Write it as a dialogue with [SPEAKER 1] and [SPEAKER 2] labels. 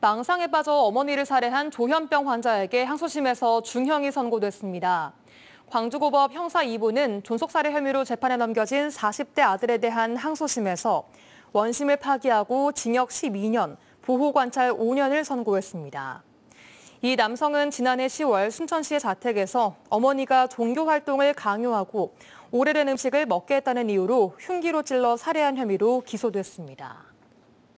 [SPEAKER 1] 망상에 빠져 어머니를 살해한 조현병 환자에게 항소심에서 중형이 선고됐습니다. 광주고법 형사 2부는 존속살해 혐의로 재판에 넘겨진 40대 아들에 대한 항소심에서 원심을 파기하고 징역 12년, 보호관찰 5년을 선고했습니다. 이 남성은 지난해 10월 순천시의 자택에서 어머니가 종교활동을 강요하고 오래된 음식을 먹게 했다는 이유로 흉기로 찔러 살해한 혐의로 기소됐습니다.